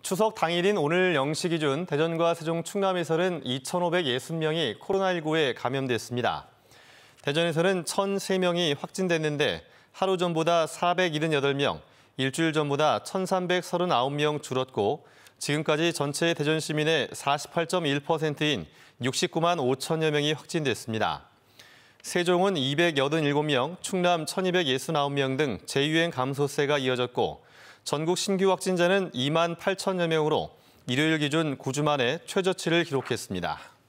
추석 당일인 오늘 0시 기준 대전과 세종 충남에서는 2,560명이 코로나19에 감염됐습니다. 대전에서는 1,003명이 확진됐는데 하루 전보다 478명, 일주일 전보다 1,339명 줄었고 지금까지 전체 대전 시민의 48.1%인 69만 5천여 명이 확진됐습니다. 세종은 287명, 충남 1,269명 등 재유행 감소세가 이어졌고 전국 신규 확진자는 2만 8천여 명으로 일요일 기준 9주 만에 최저치를 기록했습니다.